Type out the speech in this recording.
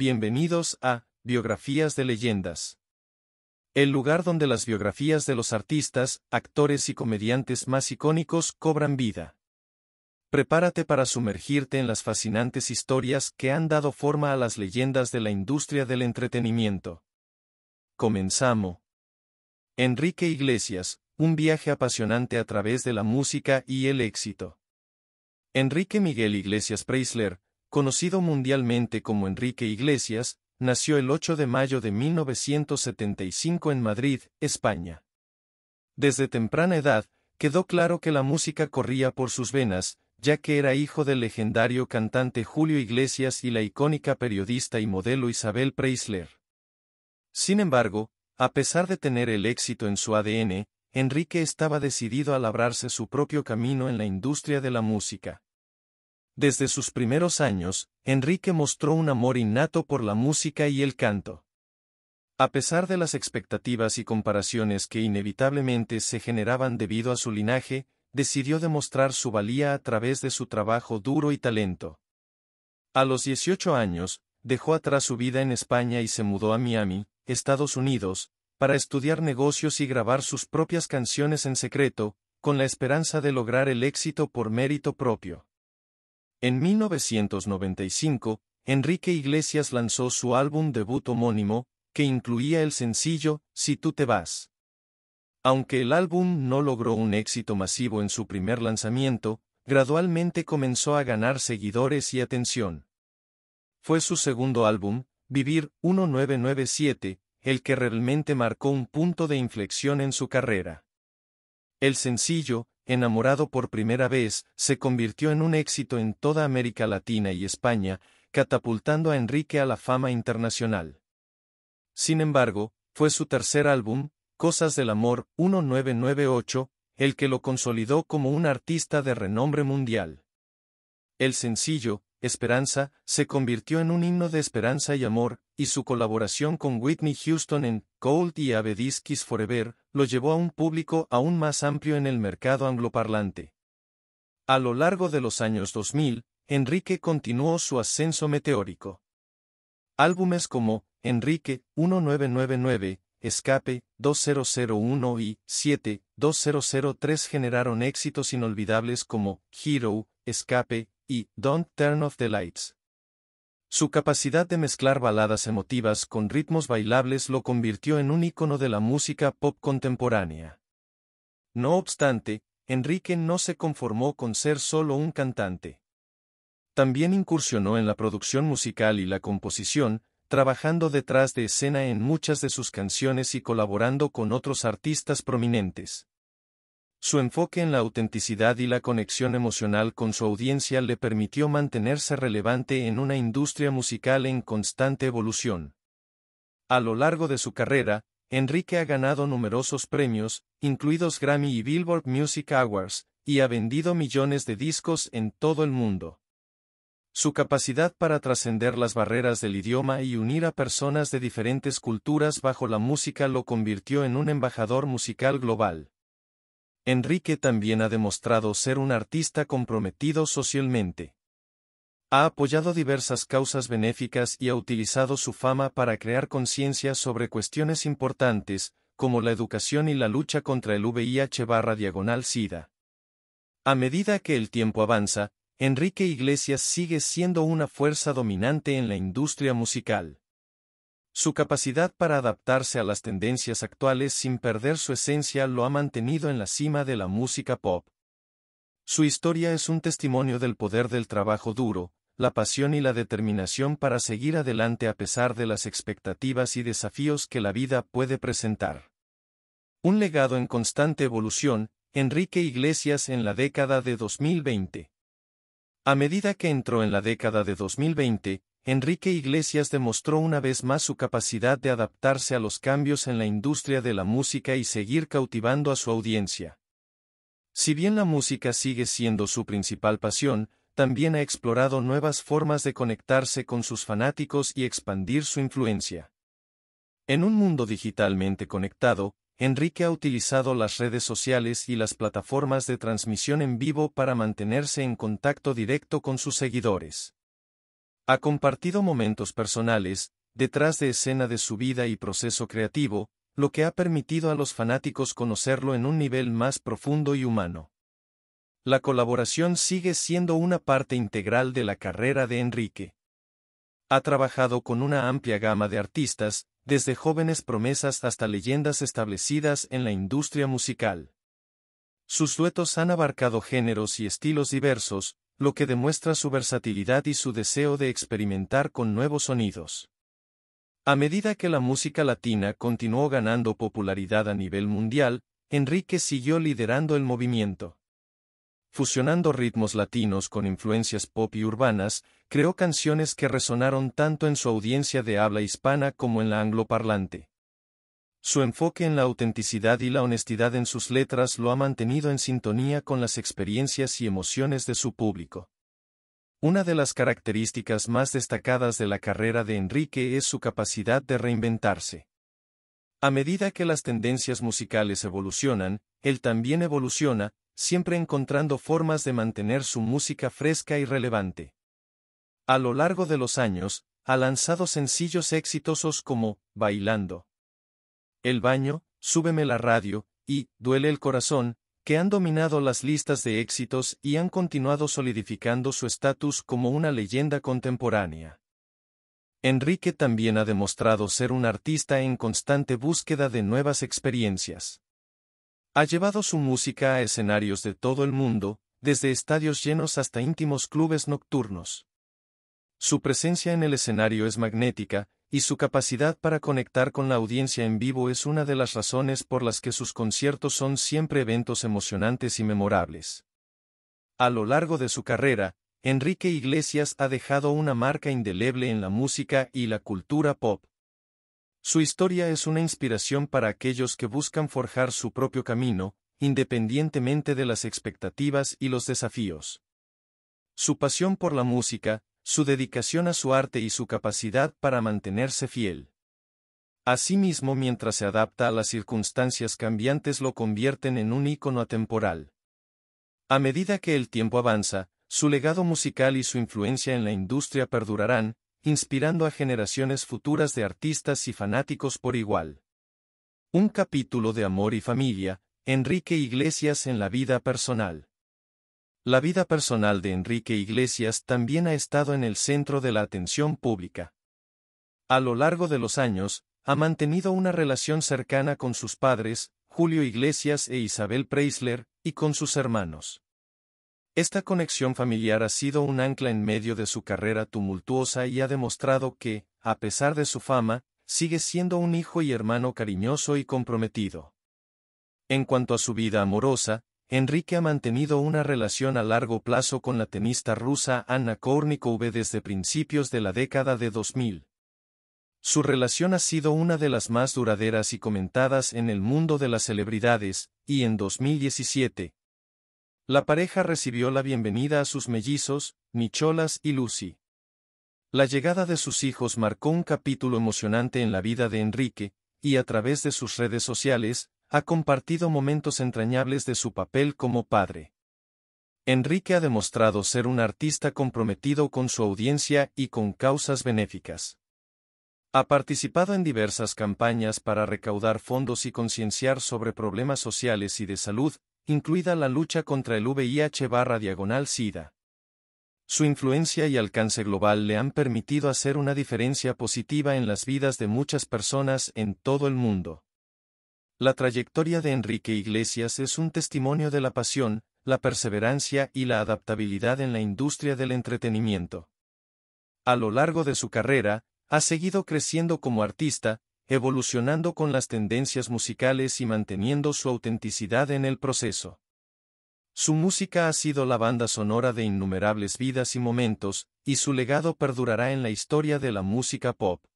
Bienvenidos a Biografías de Leyendas. El lugar donde las biografías de los artistas, actores y comediantes más icónicos cobran vida. Prepárate para sumergirte en las fascinantes historias que han dado forma a las leyendas de la industria del entretenimiento. Comenzamos. Enrique Iglesias, un viaje apasionante a través de la música y el éxito. Enrique Miguel Iglesias Preisler, conocido mundialmente como Enrique Iglesias, nació el 8 de mayo de 1975 en Madrid, España. Desde temprana edad, quedó claro que la música corría por sus venas, ya que era hijo del legendario cantante Julio Iglesias y la icónica periodista y modelo Isabel Preisler. Sin embargo, a pesar de tener el éxito en su ADN, Enrique estaba decidido a labrarse su propio camino en la industria de la música. Desde sus primeros años, Enrique mostró un amor innato por la música y el canto. A pesar de las expectativas y comparaciones que inevitablemente se generaban debido a su linaje, decidió demostrar su valía a través de su trabajo duro y talento. A los 18 años, dejó atrás su vida en España y se mudó a Miami, Estados Unidos, para estudiar negocios y grabar sus propias canciones en secreto, con la esperanza de lograr el éxito por mérito propio. En 1995, Enrique Iglesias lanzó su álbum debut homónimo, que incluía el sencillo Si tú te vas. Aunque el álbum no logró un éxito masivo en su primer lanzamiento, gradualmente comenzó a ganar seguidores y atención. Fue su segundo álbum, Vivir 1997, el que realmente marcó un punto de inflexión en su carrera. El sencillo, enamorado por primera vez, se convirtió en un éxito en toda América Latina y España, catapultando a Enrique a la fama internacional. Sin embargo, fue su tercer álbum, Cosas del Amor 1998, el que lo consolidó como un artista de renombre mundial. El sencillo, Esperanza, se convirtió en un himno de esperanza y amor, y su colaboración con Whitney Houston en Cold y Avedis Forever lo llevó a un público aún más amplio en el mercado angloparlante. A lo largo de los años 2000, Enrique continuó su ascenso meteórico. Álbumes como Enrique 1999, Escape, 2001 y 7, 2003 generaron éxitos inolvidables como Hero, Escape y Don't Turn Off the Lights. Su capacidad de mezclar baladas emotivas con ritmos bailables lo convirtió en un ícono de la música pop contemporánea. No obstante, Enrique no se conformó con ser solo un cantante. También incursionó en la producción musical y la composición, trabajando detrás de escena en muchas de sus canciones y colaborando con otros artistas prominentes. Su enfoque en la autenticidad y la conexión emocional con su audiencia le permitió mantenerse relevante en una industria musical en constante evolución. A lo largo de su carrera, Enrique ha ganado numerosos premios, incluidos Grammy y Billboard Music Awards, y ha vendido millones de discos en todo el mundo. Su capacidad para trascender las barreras del idioma y unir a personas de diferentes culturas bajo la música lo convirtió en un embajador musical global. Enrique también ha demostrado ser un artista comprometido socialmente. Ha apoyado diversas causas benéficas y ha utilizado su fama para crear conciencia sobre cuestiones importantes, como la educación y la lucha contra el VIH barra diagonal SIDA. A medida que el tiempo avanza, Enrique Iglesias sigue siendo una fuerza dominante en la industria musical. Su capacidad para adaptarse a las tendencias actuales sin perder su esencia lo ha mantenido en la cima de la música pop. Su historia es un testimonio del poder del trabajo duro, la pasión y la determinación para seguir adelante a pesar de las expectativas y desafíos que la vida puede presentar. Un legado en constante evolución, Enrique Iglesias en la década de 2020. A medida que entró en la década de 2020, Enrique Iglesias demostró una vez más su capacidad de adaptarse a los cambios en la industria de la música y seguir cautivando a su audiencia. Si bien la música sigue siendo su principal pasión, también ha explorado nuevas formas de conectarse con sus fanáticos y expandir su influencia. En un mundo digitalmente conectado, Enrique ha utilizado las redes sociales y las plataformas de transmisión en vivo para mantenerse en contacto directo con sus seguidores. Ha compartido momentos personales, detrás de escena de su vida y proceso creativo, lo que ha permitido a los fanáticos conocerlo en un nivel más profundo y humano. La colaboración sigue siendo una parte integral de la carrera de Enrique. Ha trabajado con una amplia gama de artistas, desde jóvenes promesas hasta leyendas establecidas en la industria musical. Sus duetos han abarcado géneros y estilos diversos, lo que demuestra su versatilidad y su deseo de experimentar con nuevos sonidos. A medida que la música latina continuó ganando popularidad a nivel mundial, Enrique siguió liderando el movimiento fusionando ritmos latinos con influencias pop y urbanas, creó canciones que resonaron tanto en su audiencia de habla hispana como en la angloparlante. Su enfoque en la autenticidad y la honestidad en sus letras lo ha mantenido en sintonía con las experiencias y emociones de su público. Una de las características más destacadas de la carrera de Enrique es su capacidad de reinventarse. A medida que las tendencias musicales evolucionan, él también evoluciona, siempre encontrando formas de mantener su música fresca y relevante. A lo largo de los años, ha lanzado sencillos exitosos como Bailando, El Baño, Súbeme la Radio y Duele el Corazón, que han dominado las listas de éxitos y han continuado solidificando su estatus como una leyenda contemporánea. Enrique también ha demostrado ser un artista en constante búsqueda de nuevas experiencias. Ha llevado su música a escenarios de todo el mundo, desde estadios llenos hasta íntimos clubes nocturnos. Su presencia en el escenario es magnética, y su capacidad para conectar con la audiencia en vivo es una de las razones por las que sus conciertos son siempre eventos emocionantes y memorables. A lo largo de su carrera, Enrique Iglesias ha dejado una marca indeleble en la música y la cultura pop. Su historia es una inspiración para aquellos que buscan forjar su propio camino, independientemente de las expectativas y los desafíos. Su pasión por la música, su dedicación a su arte y su capacidad para mantenerse fiel. Asimismo, mientras se adapta a las circunstancias cambiantes, lo convierten en un ícono atemporal. A medida que el tiempo avanza, su legado musical y su influencia en la industria perdurarán, inspirando a generaciones futuras de artistas y fanáticos por igual. Un capítulo de amor y familia, Enrique Iglesias en la vida personal. La vida personal de Enrique Iglesias también ha estado en el centro de la atención pública. A lo largo de los años, ha mantenido una relación cercana con sus padres, Julio Iglesias e Isabel Preisler, y con sus hermanos. Esta conexión familiar ha sido un ancla en medio de su carrera tumultuosa y ha demostrado que, a pesar de su fama, sigue siendo un hijo y hermano cariñoso y comprometido. En cuanto a su vida amorosa, Enrique ha mantenido una relación a largo plazo con la tenista rusa Anna Kournikova desde principios de la década de 2000. Su relación ha sido una de las más duraderas y comentadas en el mundo de las celebridades, y en 2017, la pareja recibió la bienvenida a sus mellizos, Micholas y Lucy. La llegada de sus hijos marcó un capítulo emocionante en la vida de Enrique, y a través de sus redes sociales, ha compartido momentos entrañables de su papel como padre. Enrique ha demostrado ser un artista comprometido con su audiencia y con causas benéficas. Ha participado en diversas campañas para recaudar fondos y concienciar sobre problemas sociales y de salud, incluida la lucha contra el VIH barra diagonal SIDA. Su influencia y alcance global le han permitido hacer una diferencia positiva en las vidas de muchas personas en todo el mundo. La trayectoria de Enrique Iglesias es un testimonio de la pasión, la perseverancia y la adaptabilidad en la industria del entretenimiento. A lo largo de su carrera, ha seguido creciendo como artista, evolucionando con las tendencias musicales y manteniendo su autenticidad en el proceso. Su música ha sido la banda sonora de innumerables vidas y momentos, y su legado perdurará en la historia de la música pop.